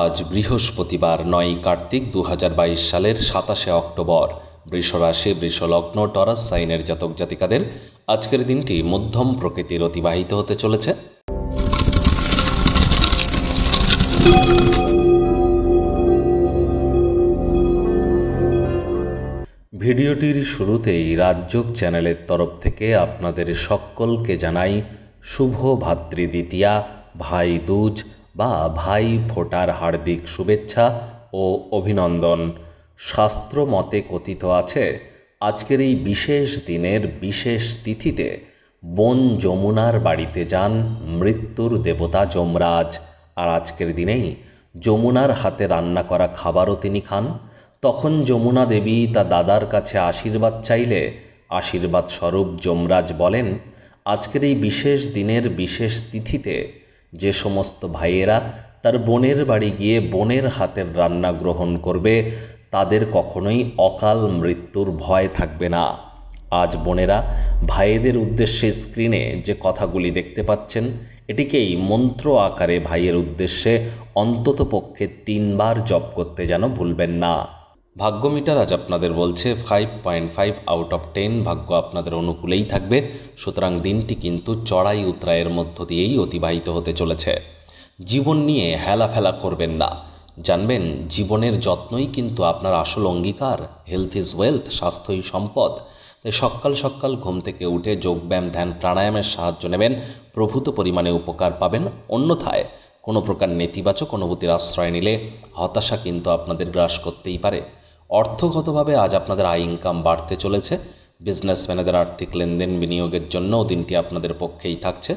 আজ বৃহস্পতিবার নয় কার্তিক দু সালের সাতাশে অক্টোবর বৃষরাশি বৃষলগ্ন টরাস সাইনের জাতক জাতিকাদের আজকের দিনটি মধ্যম প্রকৃতির অতিবাহিত হতে চলেছে ভিডিওটির শুরুতেই রাজযোগ চ্যানেলের তরফ থেকে আপনাদের সকলকে জানাই শুভ ভাতৃ দ্বিতীয়া ভাই দুজ বা ভাই ফোটার হার্দিক শুভেচ্ছা ও অভিনন্দন শাস্ত্র মতে কথিত আছে আজকের এই বিশেষ দিনের বিশেষ তিথিতে বন যমুনার বাড়িতে যান মৃত্যুর দেবতা যমরাজ আর আজকের দিনেই যমুনার হাতে রান্না করা খাবারও তিনি খান তখন যমুনা দেবী তা দাদার কাছে আশীর্বাদ চাইলে আশীর্বাদ স্বরূপ যমরাজ বলেন আজকের এই বিশেষ দিনের বিশেষ তিথিতে যে সমস্ত ভাইয়েরা তার বোনের বাড়ি গিয়ে বোনের হাতের রান্না গ্রহণ করবে তাদের কখনোই অকাল মৃত্যুর ভয় থাকবে না আজ বোনেরা ভাইয়েদের উদ্দেশ্যে স্ক্রিনে যে কথাগুলি দেখতে পাচ্ছেন এটিকেই মন্ত্র আকারে ভাইয়ের উদ্দেশ্যে অন্ততপক্ষে তিনবার জপ করতে যেন ভুলবেন না ভাগ্য মিটার আজ আপনাদের বলছে five point five out of ten ভাগ্য আপনাদের অনুকূলেই থাকবে সুতরাং দিনটি কিন্তু চড়াই উতরায়ের মধ্য দিয়েই অতিবাহিত হতে চলেছে জীবন নিয়ে হেলাফেলা করবেন না জানবেন জীবনের যত্নই কিন্তু আপনার আসল অঙ্গীকার হেলথ ইজ ওয়েলথ স্বাস্থ্যই সম্পদ সকাল সকাল ঘুম থেকে উঠে যোগব্যায়াম ধ্যান প্রাণায়ামের সাহায্য নেবেন প্রভূত পরিমাণে উপকার পাবেন অন্যথায় কোনো প্রকার নেতিবাচক অনুভূতির আশ্রয় নিলে হতাশা কিন্তু আপনাদের গ্রাস করতেই পারে অর্থগতভাবে আজ আপনাদের আয় ইনকাম বাড়তে চলেছে বিজনেসম্যানেদের আর্থিক লেনদেন বিনিয়োগের জন্যও দিনটি আপনাদের পক্ষেই থাকছে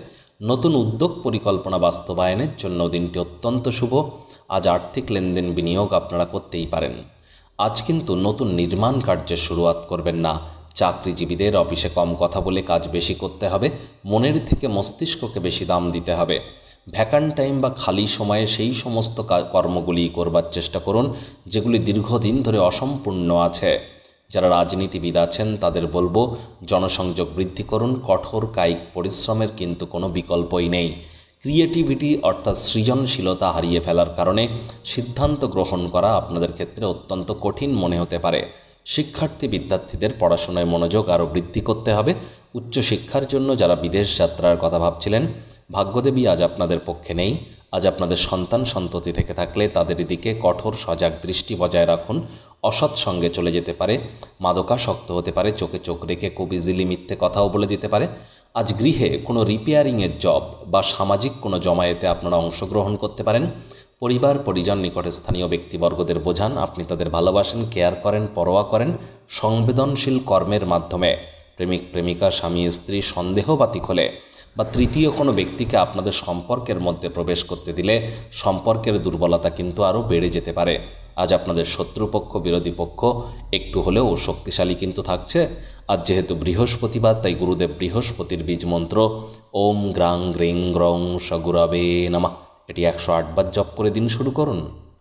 নতুন উদ্যোগ পরিকল্পনা বাস্তবায়নের জন্য দিনটি অত্যন্ত শুভ আজ আর্থিক লেনদেন বিনিয়োগ আপনারা করতেই পারেন আজ কিন্তু নতুন নির্মাণ কার্যের শুরুয়াত করবেন না চাকরিজীবীদের অফিসে কম কথা বলে কাজ বেশি করতে হবে মনের থেকে মস্তিষ্ককে বেশি দাম দিতে হবে ভ্যাকান্ট টাইম বা খালি সময়ে সেই সমস্ত কর্মগুলি করবার চেষ্টা করুন যেগুলি দীর্ঘদিন ধরে অসম্পূর্ণ আছে যারা রাজনীতিবিদ আছেন তাদের বলবো জনসংযোগ বৃদ্ধি করুন কঠোর কায়িক পরিশ্রমের কিন্তু কোনো বিকল্পই নেই ক্রিয়েটিভিটি অর্থাৎ সৃজনশীলতা হারিয়ে ফেলার কারণে সিদ্ধান্ত গ্রহণ করা আপনাদের ক্ষেত্রে অত্যন্ত কঠিন মনে হতে পারে শিক্ষার্থী বিদ্যার্থীদের পড়াশোনায় মনোযোগ আরও বৃদ্ধি করতে হবে উচ্চশিক্ষার জন্য যারা বিদেশ যাত্রার কথা ভাবছিলেন ভাগ্যদেবী আজ আপনাদের পক্ষে নেই আজ আপনাদের সন্তান সন্ততি থেকে থাকলে তাদের দিকে কঠোর সজাগ দৃষ্টি বজায় রাখুন অসৎ সঙ্গে চলে যেতে পারে মাদকাসক্ত হতে পারে চোখে চোখ রেখে খুব ইজিলি মিথ্যে কথাও বলে দিতে পারে আজ গৃহে কোনো রিপেয়ারিংয়ের জব বা সামাজিক কোনো জমায়েতে আপনারা অংশগ্রহণ করতে পারেন পরিবার পরিজন নিকটে স্থানীয় ব্যক্তিবর্গদের বোঝান আপনি তাদের ভালোবাসেন কেয়ার করেন পরোয়া করেন সংবেদনশীল কর্মের মাধ্যমে প্রেমিক প্রেমিকা স্বামী স্ত্রী সন্দেহবাতিক হলে বা তৃতীয় কোনো ব্যক্তিকে আপনাদের সম্পর্কের মধ্যে প্রবেশ করতে দিলে সম্পর্কের দুর্বলতা কিন্তু আরও বেড়ে যেতে পারে আজ আপনাদের শত্রুপক্ষ বিরোধী পক্ষ একটু হলেও শক্তিশালী কিন্তু থাকছে আর যেহেতু বৃহস্পতিবার তাই গুরুদেব বৃহস্পতির বীজ মন্ত্র ওম গ্রাং গ্রিং গ্রং সগুরাবে নামা এটি একশো আটবার জপ করে দিন শুরু করুন